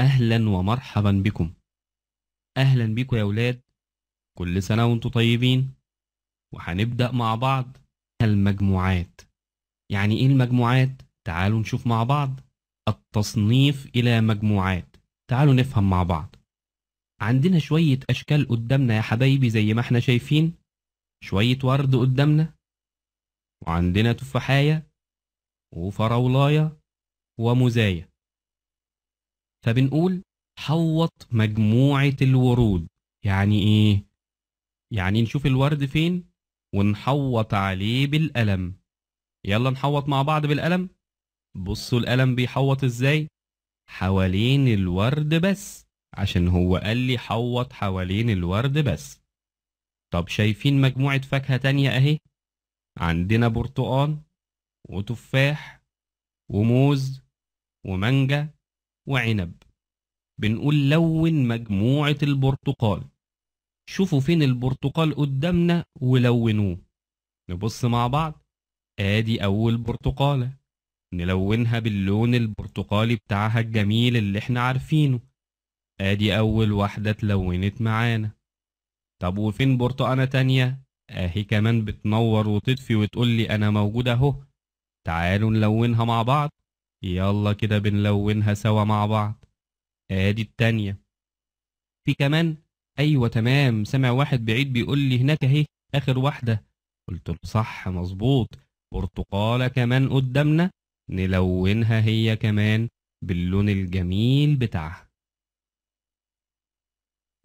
أهلا ومرحبا بكم أهلا بكم يا ولاد كل سنة وانتم طيبين وهنبدأ مع بعض المجموعات يعني إيه المجموعات؟ تعالوا نشوف مع بعض التصنيف إلى مجموعات تعالوا نفهم مع بعض عندنا شوية أشكال قدامنا يا حبايبي زي ما احنا شايفين شوية ورد قدامنا وعندنا تفاحية وفراولاية ومزاية فبنقول حوط مجموعة الورود يعني إيه؟ يعني نشوف الورد فين ونحوط عليه بالقلم يلا نحوط مع بعض بالقلم بصوا القلم بيحوط إزاي حوالين الورد بس عشان هو قال لي حوط حوالين الورد بس طب شايفين مجموعة فاكهة تانية أهي عندنا برتقان وتفاح وموز ومانجا وعنب بنقول لون مجموعة البرتقال شوفوا فين البرتقال قدامنا ولونوه نبص مع بعض ادي اول برتقالة نلونها باللون البرتقالي بتاعها الجميل اللي احنا عارفينه ادي اول واحدة اتلونت معانا طب وفين برتقانة تانية اهي كمان بتنور وتطفي وتقول لي انا موجود اهو تعالوا نلونها مع بعض يلا كده بنلونها سوا مع بعض ادي التانية في كمان ايوه تمام سامع واحد بعيد بيقول لي هناك اهي اخر واحدة قلت له صح مظبوط برتقالة كمان قدامنا نلونها هي كمان باللون الجميل بتاعها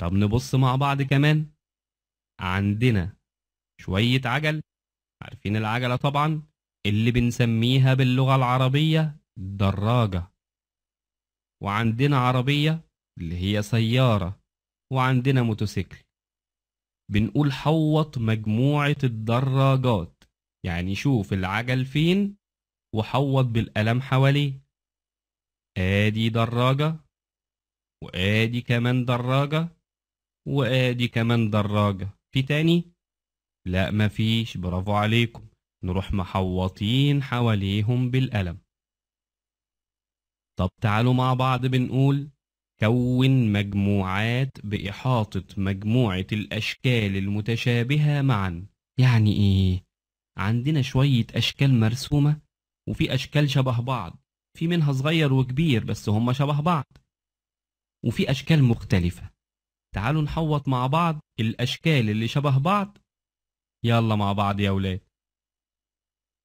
طب نبص مع بعض كمان عندنا شوية عجل عارفين العجلة طبعا اللي بنسميها باللغة العربية دراجة وعندنا عربية اللي هي سيارة وعندنا موتوسيكل بنقول حوط مجموعة الدراجات يعني شوف العجل فين وحوط بالقلم حواليه ادي دراجة وادي كمان دراجة وادي كمان دراجة في تاني؟ لا مفيش برافو عليكم نروح محوطين حواليهم بالقلم طب تعالوا مع بعض بنقول كون مجموعات بإحاطة مجموعة الأشكال المتشابهة معا يعني إيه؟ عندنا شوية أشكال مرسومة وفي أشكال شبه بعض في منها صغير وكبير بس هم شبه بعض وفي أشكال مختلفة تعالوا نحوط مع بعض الأشكال اللي شبه بعض يلا مع بعض يا ولاد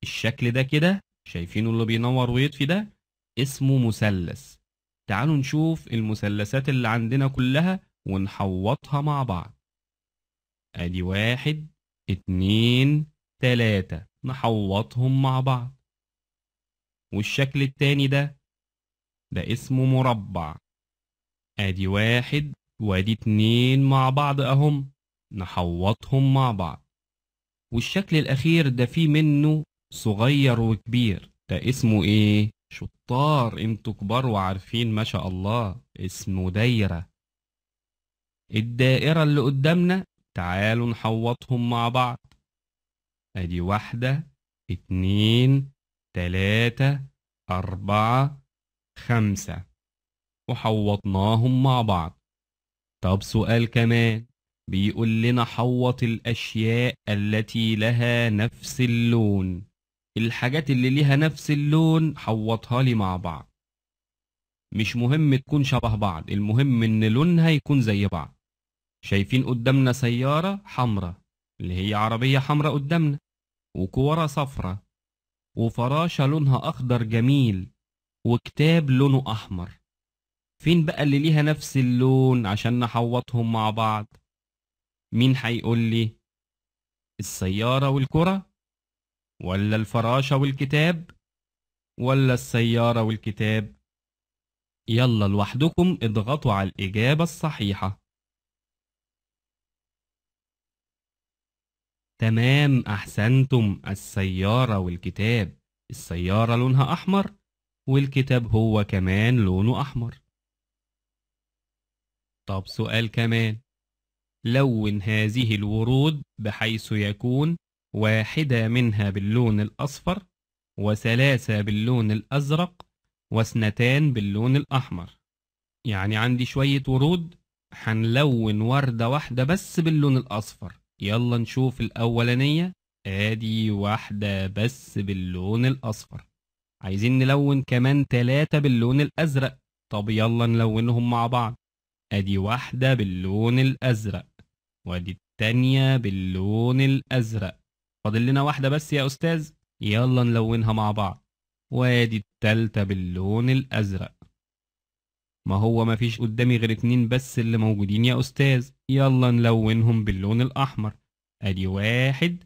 الشكل ده كده شايفينه اللي بينور ويطفي ده اسمه مثلث تعالوا نشوف المثلثات اللي عندنا كلها ونحوطها مع بعض ادي واحد اتنين تلاتة نحوطهم مع بعض والشكل التاني ده ده اسمه مربع ادي واحد وادي اتنين مع بعض اهم نحوطهم مع بعض والشكل الاخير ده فيه منه صغير وكبير ده اسمه ايه شطار انتوا كبار وعارفين ما شاء الله اسمه دايرة الدائرة اللي قدامنا تعالوا نحوطهم مع بعض ادي واحدة اتنين تلاتة أربعة خمسة وحوطناهم مع بعض طب سؤال كمان بيقول لنا حوط الأشياء التي لها نفس اللون الحاجات اللي ليها نفس اللون حوطها لي مع بعض مش مهم تكون شبه بعض المهم ان لونها يكون زي بعض شايفين قدامنا سيارة حمراء اللي هي عربية حمراء قدامنا وكورة صفرة وفراشة لونها أخضر جميل وكتاب لونه أحمر فين بقى اللي ليها نفس اللون عشان نحوطهم مع بعض مين هيقول لي السيارة والكرة ولا الفراشة والكتاب ولا السيارة والكتاب يلا لوحدكم اضغطوا على الإجابة الصحيحة تمام أحسنتم السيارة والكتاب السيارة لونها أحمر والكتاب هو كمان لونه أحمر طب سؤال كمان لون هذه الورود بحيث يكون واحدة منها باللون الأصفر وثلاثة باللون الأزرق واثنتان باللون الأحمر يعني عندي شوية ورود هنلون وردة واحدة بس باللون الأصفر يلا نشوف الأولانية ادي واحدة بس باللون الأصفر عايزين نلون كمان تلاتة باللون الأزرق طب يلا نلونهم مع بعض ادي واحدة باللون الأزرق وادي التانية باللون الأزرق فاضل لنا واحدة بس يا أستاذ يلا نلونها مع بعض وادي التالتة باللون الأزرق ما هو ما فيش قدامي غير اتنين بس اللي موجودين يا أستاذ يلا نلونهم باللون الأحمر أدي واحد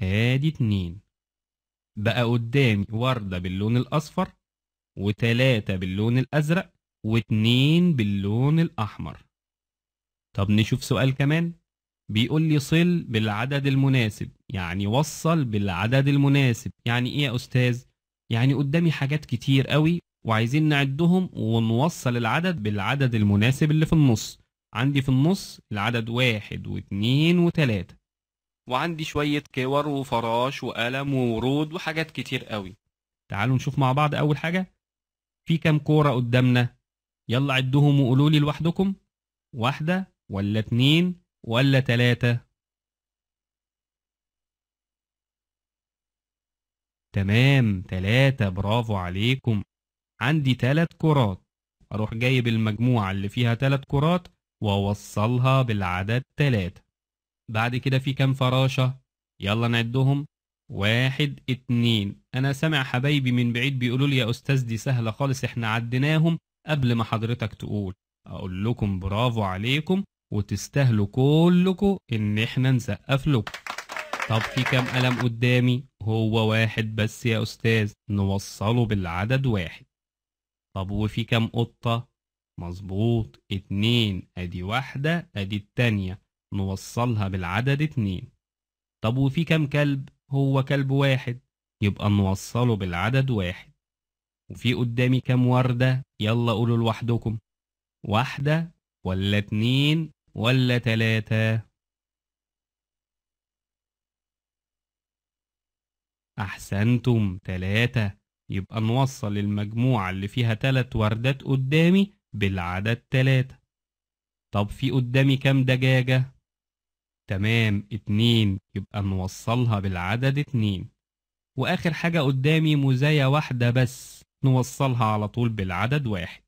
أدي اتنين بقى قدامي وردة باللون الأصفر وتلاتة باللون الأزرق واتنين باللون الأحمر طب نشوف سؤال كمان بيقول لي صل بالعدد المناسب يعني وصل بالعدد المناسب يعني ايه يا استاذ يعني قدامي حاجات كتير قوي وعايزين نعدهم ونوصل العدد بالعدد المناسب اللي في النص عندي في النص العدد واحد واتنين وتلاتة وعندي شوية كور وفراش وقلم وورود وحاجات كتير قوي تعالوا نشوف مع بعض أول حاجة في كام كورة قدامنا يلا عدهم وقولوا لي لوحدكم واحدة ولا اتنين ولا تلاتة تمام تلاتة برافو عليكم عندي تلات كرات أروح جايب المجموعة اللي فيها تلات كرات وأوصلها بالعدد تلاتة بعد كده في كام فراشة يلا نعدهم واحد اتنين أنا سامع حبايبي من بعيد بيقولوا لي يا أستاذ دي سهلة خالص إحنا عديناهم قبل ما حضرتك تقول أقول لكم برافو عليكم وتستاهلوا كلكوا ان احنا نسقف لكم طب في كام قلم قدامي هو واحد بس يا استاذ نوصله بالعدد واحد طب وفي كام قطة مظبوط اتنين ادي واحدة ادي التانية نوصلها بالعدد اتنين طب وفي كام كلب هو كلب واحد يبقى نوصله بالعدد واحد وفي قدامي كام وردة يلا قولوا لوحدكم واحدة ولا اتنين ولا تلاتة أحسنتم تلاتة يبقى نوصل المجموعة اللي فيها تلات وردات قدامي بالعدد تلاتة طب في قدامي كام دجاجة؟ تمام اتنين يبقى نوصلها بالعدد اتنين وآخر حاجة قدامي مزايا واحدة بس نوصلها على طول بالعدد واحد